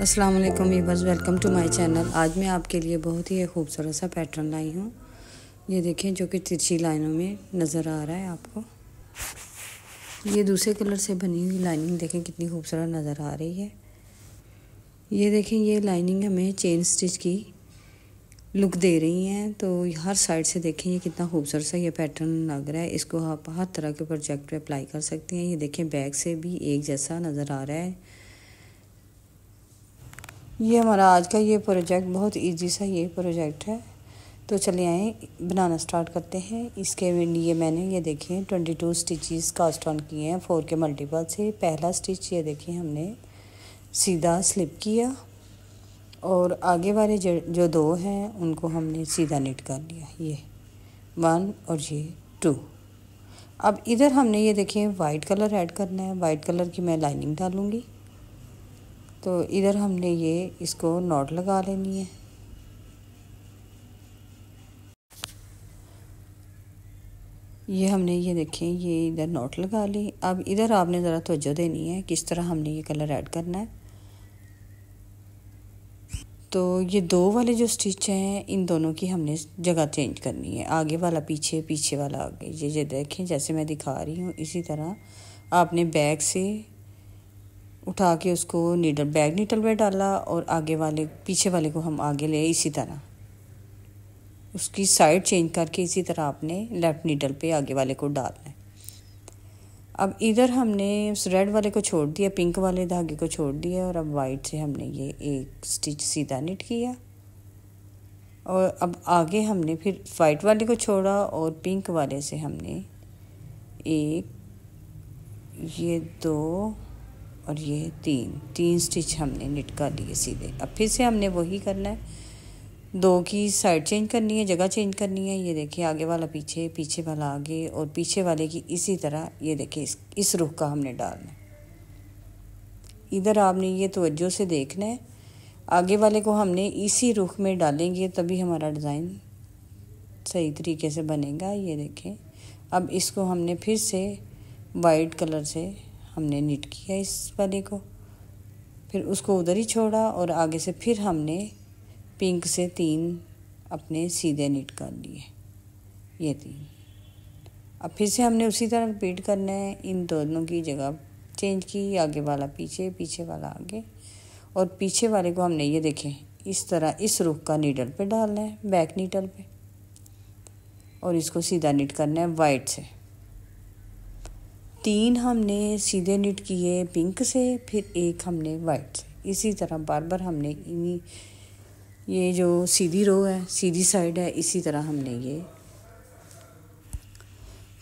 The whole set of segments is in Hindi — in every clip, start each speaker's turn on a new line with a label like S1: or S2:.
S1: असलकम वालेकुम वेलकम टू माई चैनल आज मैं आपके लिए बहुत ही खूबसूरत सा पैटर्न लाई हूँ ये देखें जो कि तिरछी लाइनों में नज़र आ रहा है आपको ये दूसरे कलर से बनी हुई लाइनिंग देखें कितनी खूबसूरत नज़र आ रही है ये देखें ये लाइनिंग हमें चेन स्टिच की लुक दे रही हैं तो हर साइड से देखें ये कितना खूबसूरत सा ये पैटर्न लग रहा है इसको आप हर तरह के प्रोजेक्ट पे अप्लाई कर सकते हैं ये देखें बैक से भी एक जैसा नज़र आ रहा है ये हमारा आज का ये प्रोजेक्ट बहुत इजी सा ये प्रोजेक्ट है तो चले आए बनाना स्टार्ट करते हैं इसके लिए मैंने ये देखे twenty two stitches cast on किए हैं फोर के मल्टीपल से पहला स्टिच ये देखें हमने सीधा स्लिप किया और आगे वाले जो दो हैं उनको हमने सीधा निट कर लिया ये वन और ये टू अब इधर हमने ये देखिए वाइट कलर ऐड करना है वाइट कलर की मैं लाइनिंग डालूँगी तो इधर हमने ये इसको नॉट लगा लेनी है ये हमने ये देखे ये इधर नोट लगा ली अब इधर आपने ज़रा तोज्जो देनी है किस तरह हमने ये कलर ऐड करना है तो ये दो वाले जो स्टिच हैं इन दोनों की हमने जगह चेंज करनी है आगे वाला पीछे पीछे वाला आगे ये ये देखें जैसे मैं दिखा रही हूँ इसी तरह आपने बैग से उठा के उसको नीडल बैग नीडल में डाला और आगे वाले पीछे वाले को हम आगे ले इसी तरह उसकी साइड चेंज करके इसी तरह आपने लेफ़्ट नीडल पे आगे वाले को डालना है अब इधर हमने उस रेड वाले को छोड़ दिया पिंक वाले धागे को छोड़ दिया और अब वाइट से हमने ये एक स्टिच सीधा निट किया और अब आगे हमने फिर वाइट वाले को छोड़ा और पिंक वाले से हमने एक ये दो और ये तीन तीन स्टिच हमने निट कर लिए सीधे अब फिर से हमने वही करना है दो की साइड चेंज करनी है जगह चेंज करनी है ये देखिए आगे वाला पीछे पीछे वाला आगे और पीछे वाले की इसी तरह ये देखिए इस इस रुख का हमने डालना है इधर आपने ये तोज्जो से देखना है आगे वाले को हमने इसी रुख में डालेंगे तभी हमारा डिज़ाइन सही तरीके से बनेगा ये देखें अब इसको हमने फिर से वाइट कलर से हमने निट किया इस वाले को फिर उसको उधर ही छोड़ा और आगे से फिर हमने पिंक से तीन अपने सीधे निट कर लिए ये तीन अब फिर से हमने उसी तरह रिपीट करना है इन दोनों की जगह चेंज की आगे वाला पीछे पीछे वाला आगे और पीछे वाले को हमने ये देखें इस तरह इस रुख का नीडल पे डालना है बैक नीडल पे और इसको सीधा निट करना है वाइट से तीन हमने सीधे निट किए पिंक से फिर एक हमने वाइट से इसी तरह बार बार हमने इन्हीं ये जो सीधी रो है सीधी साइड है इसी तरह हमने ये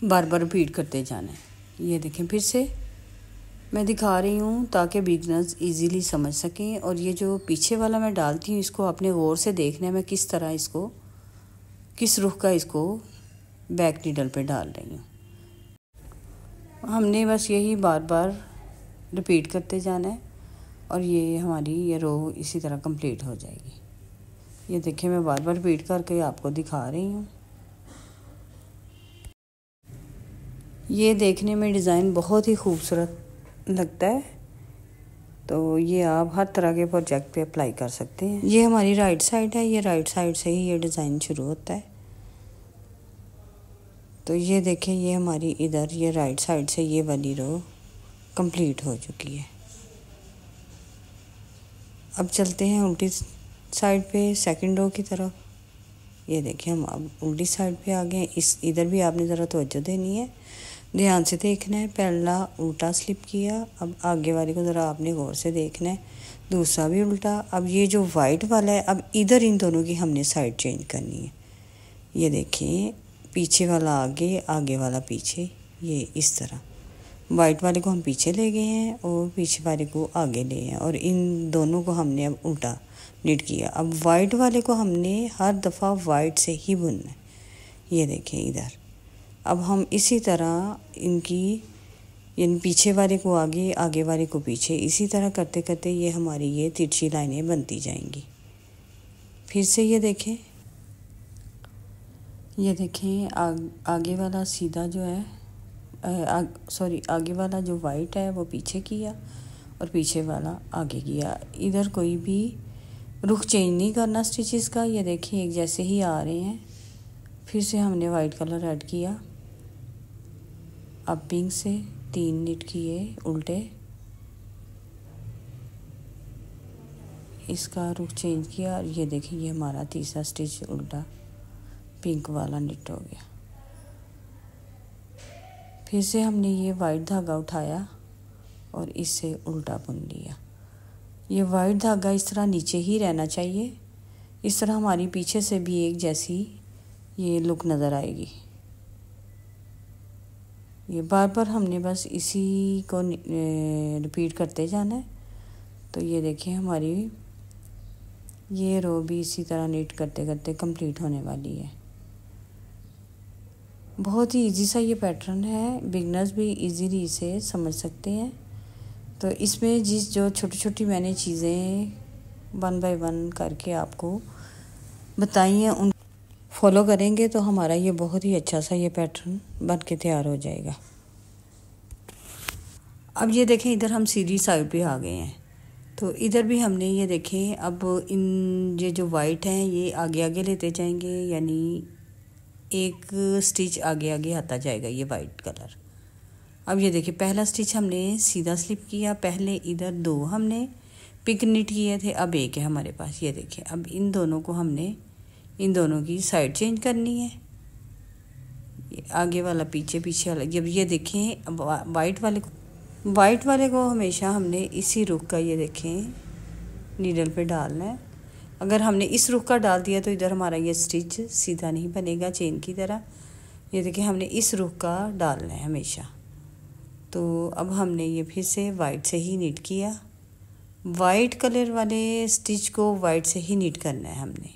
S1: बार बार रिपीट करते जाना है ये देखें फिर से मैं दिखा रही हूँ ताकि बिगनर्स इजीली समझ सकें और ये जो पीछे वाला मैं डालती हूँ इसको अपने गौर से देखना है मैं किस तरह इसको किस रुख का इसको बैक नीडल पे डाल रही हूँ हमने बस यही बार बार रिपीट करते जाना है और ये हमारी ये रो इसी तरह कंप्लीट हो जाएगी ये देखिए मैं बार बार पीट करके आपको दिखा रही हूँ ये देखने में डिज़ाइन बहुत ही खूबसूरत लगता है तो ये आप हर तरह के प्रोजेक्ट पे अप्लाई कर सकते हैं ये हमारी राइट साइड है ये राइट साइड से ही ये डिज़ाइन शुरू होता है तो ये देखें ये हमारी इधर ये राइट साइड से ये वाली रो कंप्लीट हो चुकी है अब चलते हैं उल्टी साइड पे सेकंड रो की तरफ ये देखिए हम अब उल्टी साइड पे आ गए इस इधर भी आपने ज़रा तोज्जो देनी है ध्यान से देखना है पहला उल्टा स्लिप किया अब आगे वाले को ज़रा आपने गौर से देखना है दूसरा भी उल्टा अब ये जो वाइट वाला है अब इधर इन दोनों की हमने साइड चेंज करनी है ये देखिए पीछे वाला आगे आगे वाला पीछे ये इस तरह वाइट वाले को हम पीछे ले गए हैं और पीछे वाले को आगे ले हैं और इन दोनों को हमने अब उल्टा निट किया अब वाइट वाले को हमने हर दफ़ा वाइट से ही बुनना है ये देखें इधर अब हम इसी तरह इनकी यानी पीछे वाले को आगे आगे वाले को पीछे इसी तरह करते करते ये हमारी ये तिरछी लाइनें बनती जाएंगी फिर से ये देखें ये देखें आग, आगे वाला सीधा जो है आग, सॉरी आगे वाला जो वाइट है वो पीछे किया और पीछे वाला आगे किया इधर कोई भी रुख चेंज नहीं करना स्टिचेस का ये देखिए एक जैसे ही आ रहे हैं फिर से हमने वाइट कलर ऐड किया अब पिंक से तीन निट किए उल्टे इसका रुख चेंज किया और ये देखिए ये हमारा तीसरा स्टिच उल्टा पिंक वाला निट हो गया फिर से हमने ये वाइट धागा उठाया और इसे उल्टा बुन लिया ये वाइट धागा इस तरह नीचे ही रहना चाहिए इस तरह हमारी पीछे से भी एक जैसी ये लुक नज़र आएगी ये बार बार हमने बस इसी को रिपीट करते जाना है तो ये देखिए हमारी ये रो भी इसी तरह नीट करते करते कंप्लीट होने वाली है बहुत ही इजी सा ये पैटर्न है बिगनर्स भी इजीली इसे समझ सकते हैं तो इसमें जिस जो छोटी छोटी मैंने चीज़ें वन बाय वन करके आपको बताई हैं उन फॉलो करेंगे तो हमारा ये बहुत ही अच्छा सा ये पैटर्न बन के तैयार हो जाएगा अब ये देखें इधर हम सीधी साइड पे आ गए हैं तो इधर भी हमने ये देखें अब इन ये जो वाइट हैं ये आगे आगे लेते जाएंगे यानी एक स्टिच आगे आगे आता जाएगा ये वाइट कलर अब ये देखिए पहला स्टिच हमने सीधा स्लिप किया पहले इधर दो हमने पिक निट किए थे अब एक है हमारे पास ये देखिए अब इन दोनों को हमने इन दोनों की साइड चेंज करनी है आगे वाला पीछे पीछे वाला जब ये देखें अब वाइट वाले को वाइट वाले को हमेशा हमने इसी रुख का ये देखें नीडल पे डालना है अगर हमने इस रुख का डाल दिया तो इधर हमारा ये स्टिच सीधा नहीं बनेगा चेन की तरह ये देखें हमने इस रुख का डालना है हमेशा तो अब हमने ये फिर से वाइट से ही नीट किया वाइट कलर वाले स्टिच को वाइट से ही नीट करना है हमने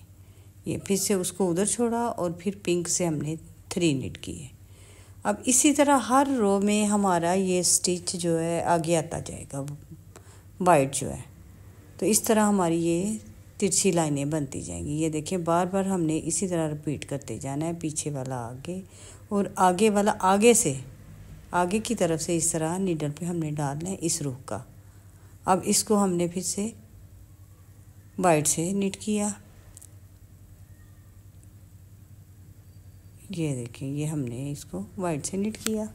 S1: ये फिर से उसको उधर छोड़ा और फिर पिंक से हमने थ्री नीट किए अब इसी तरह हर रो में हमारा ये स्टिच जो है आगे आता जाएगा वाइट जो है तो इस तरह हमारी ये तिरछी लाइनें बनती जाएंगी ये देखें बार बार हमने इसी तरह रिपीट करते जाना है पीछे वाला आगे और आगे वाला आगे से आगे की तरफ से इस तरह नीडल पे हमने डालना है इस रूख का अब इसको हमने फिर से वाइट से नीट किया ये देखें ये हमने इसको वाइट से नीट किया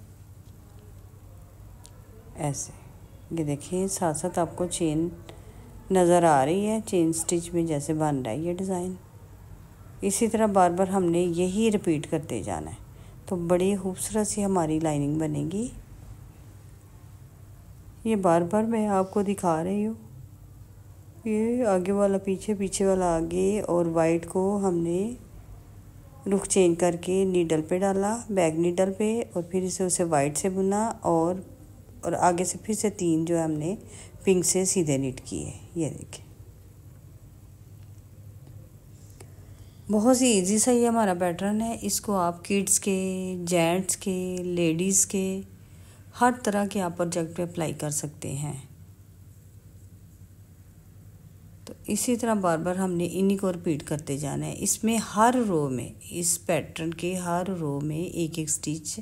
S1: ऐसे ये देखिए साथ साथ आपको चेन नज़र आ रही है चेन स्टिच में जैसे बन रहा है ये डिज़ाइन इसी तरह बार बार हमने यही रिपीट करते जाना है तो बड़ी खूबसूरत सी हमारी लाइनिंग बनेगी ये बार बार मैं आपको दिखा रही हूँ ये आगे वाला पीछे पीछे वाला आगे और वाइट को हमने रुख चेंज करके नीडल पे डाला बैग नीडल पे और फिर इसे उसे वाइट से बुना और और आगे से फिर से तीन जो है हमने पिंक से सीधे नीट किए ये देखिए बहुत ही इजी सा ये हमारा पैटर्न है इसको आप किड्स के जेंट्स के लेडीज़ के हर तरह के आप प्रोजेक्ट पे अप्लाई कर सकते हैं तो इसी तरह बार बार हमने इन्हीं को रिपीट करते जाना है इसमें हर रो में इस पैटर्न के हर रो में एक एक स्टिच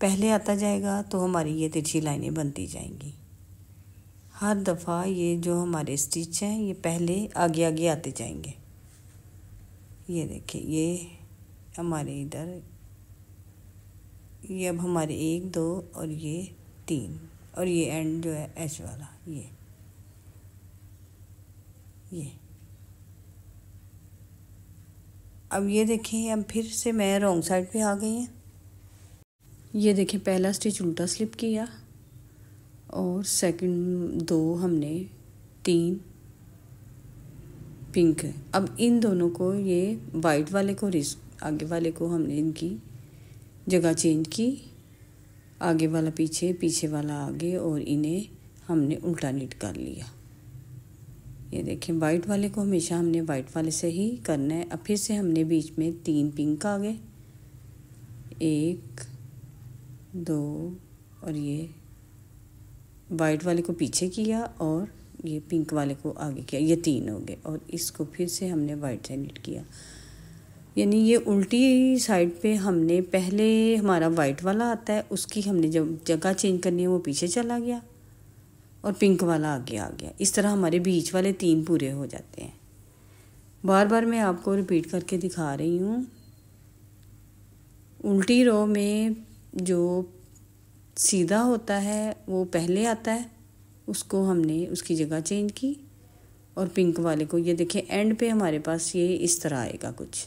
S1: पहले आता जाएगा तो हमारी ये तिरछी लाइनें बनती जाएंगी हर दफ़ा ये जो हमारे स्टिच हैं ये पहले आगे आगे आते जाएंगे ये देखिए ये हमारे इधर ये अब हमारे एक दो और ये तीन और ये एंड जो है एच वाला ये ये अब ये देखें अब फिर से मैं रॉन्ग साइड पे आ गई हैं ये देखें पहला स्टिच उल्टा स्लिप किया और सेकंड दो हमने तीन पिंक है अब इन दोनों को ये वाइट वाले को रिस आगे वाले को हमने इनकी जगह चेंज की आगे वाला पीछे पीछे वाला आगे और इन्हें हमने उल्टा नीट कर लिया ये देखें वाइट वाले को हमेशा हमने वाइट वाले से ही करना है अब फिर से हमने बीच में तीन पिंक आ गए एक दो और ये वाइट वाले को पीछे किया और ये पिंक वाले को आगे किया ये तीन हो गए और इसको फिर से हमने वाइट निट किया यानी ये उल्टी साइड पे हमने पहले हमारा वाइट वाला आता है उसकी हमने जब जगह चेंज करनी है वो पीछे चला गया और पिंक वाला आगे आ गया इस तरह हमारे बीच वाले तीन पूरे हो जाते हैं बार बार मैं आपको रिपीट करके दिखा रही हूँ उल्टी रो में जो सीधा होता है वो पहले आता है उसको हमने उसकी जगह चेंज की और पिंक वाले को ये देखिए एंड पे हमारे पास ये इस तरह आएगा कुछ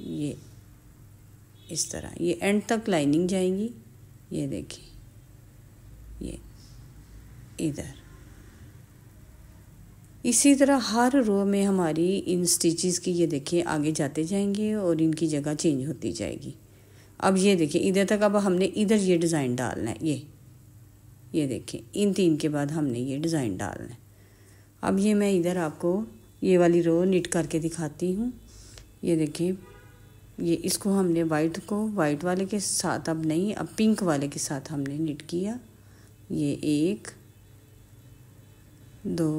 S1: ये इस तरह ये एंड तक लाइनिंग जाएगी ये देखिए ये इधर इसी तरह हर रो में हमारी इन स्टिचेस की ये देखिए आगे जाते जाएंगे और इनकी जगह चेंज होती जाएगी अब ये देखिए इधर तक अब हमने इधर ये डिज़ाइन डालना है ये ये देखें इन तीन के बाद हमने ये डिज़ाइन डालना है अब ये मैं इधर आपको ये वाली रो निट करके दिखाती हूँ ये देखें ये इसको हमने वाइट को वाइट वाले के साथ अब नहीं अब पिंक वाले के साथ हमने निट किया ये एक दो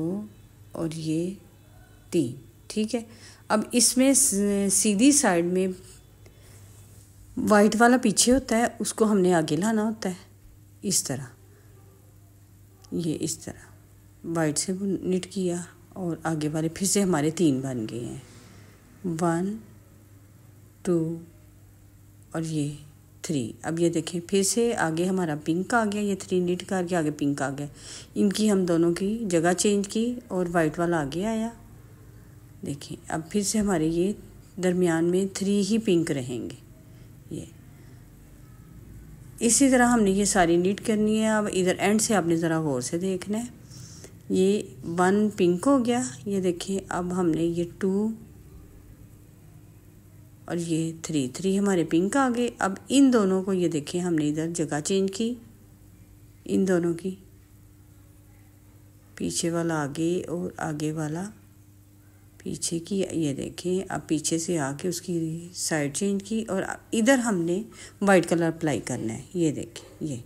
S1: और ये तीन ठीक है अब इसमें सीधी साइड में वाइट वाला पीछे होता है उसको हमने आगे लाना होता है इस तरह ये इस तरह वाइट से निट किया और आगे वाले फिर से हमारे तीन बन गए हैं वन टू और ये थ्री अब ये देखें फिर से आगे हमारा पिंक आ गया ये थ्री निट करके आगे पिंक आ गया इनकी हम दोनों की जगह चेंज की और वाइट वाला आगे आया देखें अब फिर से हमारे ये दरमियान में थ्री ही पिंक रहेंगे इसी तरह हमने ये सारी नीट करनी है अब इधर एंड से आपने ज़रा गौर से देखना है ये वन पिंक हो गया ये देखिए अब हमने ये टू और ये थ्री थ्री हमारे पिंक आ गए अब इन दोनों को ये देखिए हमने इधर जगह चेंज की इन दोनों की पीछे वाला आगे और आगे वाला पीछे की ये देखें अब पीछे से आके उसकी साइड चेंज की और इधर हमने वाइट कलर अप्लाई करना है ये देखें ये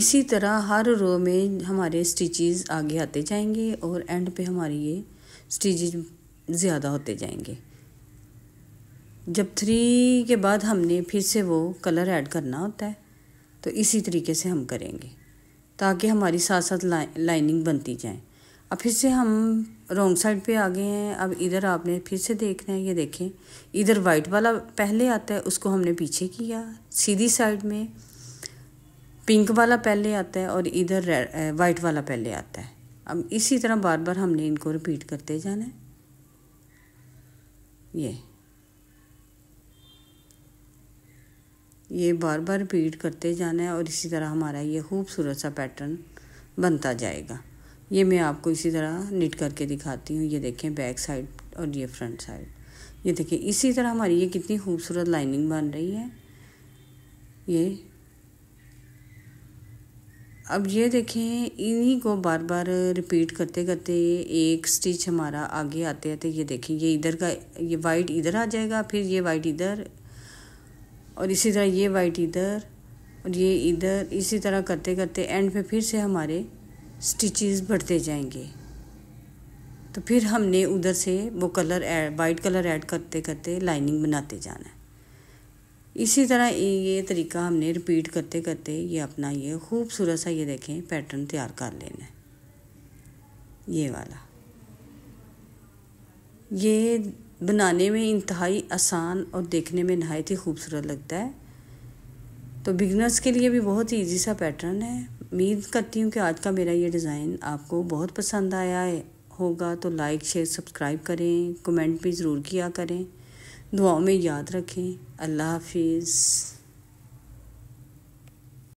S1: इसी तरह हर रो में हमारे स्टिचेस आगे आते जाएंगे और एंड पे हमारी ये स्टिचेस ज़्यादा होते जाएंगे जब थ्री के बाद हमने फिर से वो कलर ऐड करना होता है तो इसी तरीके से हम करेंगे ताकि हमारी साथ साथ लाइनिंग बनती जाए अब फिर से हम रॉन्ग साइड पे आ गए हैं अब इधर आपने फिर से देखना है ये देखें इधर वाइट वाला पहले आता है उसको हमने पीछे किया सीधी साइड में पिंक वाला पहले आता है और इधर वाइट वाला पहले आता है अब इसी तरह बार बार हमने इनको रिपीट करते जाना है ये ये बार बार रिपीट करते जाना है और इसी तरह हमारा ये खूबसूरत सा पैटर्न बनता जाएगा ये मैं आपको इसी तरह निट करके दिखाती हूँ ये देखें बैक साइड और ये फ्रंट साइड ये देखें इसी तरह हमारी ये कितनी खूबसूरत लाइनिंग बन रही है ये अब ये देखें इन्हीं को बार बार रिपीट करते करते एक स्टिच हमारा आगे आते आते ये देखें ये इधर का ये वाइट इधर आ जाएगा फिर ये वाइट इधर और इसी तरह ये वाइट इधर और ये इधर इसी तरह करते करते एंड पे फिर से हमारे स्टिचेस बढ़ते जाएंगे तो फिर हमने उधर से वो colour add white colour add करते करते लाइनिंग बनाते जाना है इसी तरह ये तरीका हमने रिपीट करते करते ये अपना ये खूबसूरत सा ये देखें पैटर्न तैयार कर लेना है ये वाला ये बनाने में इंतहाई आसान और देखने में नहायत ही खूबसूरत लगता है तो बिगनर्स के लिए भी बहुत ही ईजी सा पैटर्न है उम्मीद करती हूँ कि आज का मेरा ये डिज़ाइन आपको बहुत पसंद आया है होगा तो लाइक शेयर सब्सक्राइब करें कमेंट भी ज़रूर किया करें दुआओं में याद रखें अल्लाह हाफिज़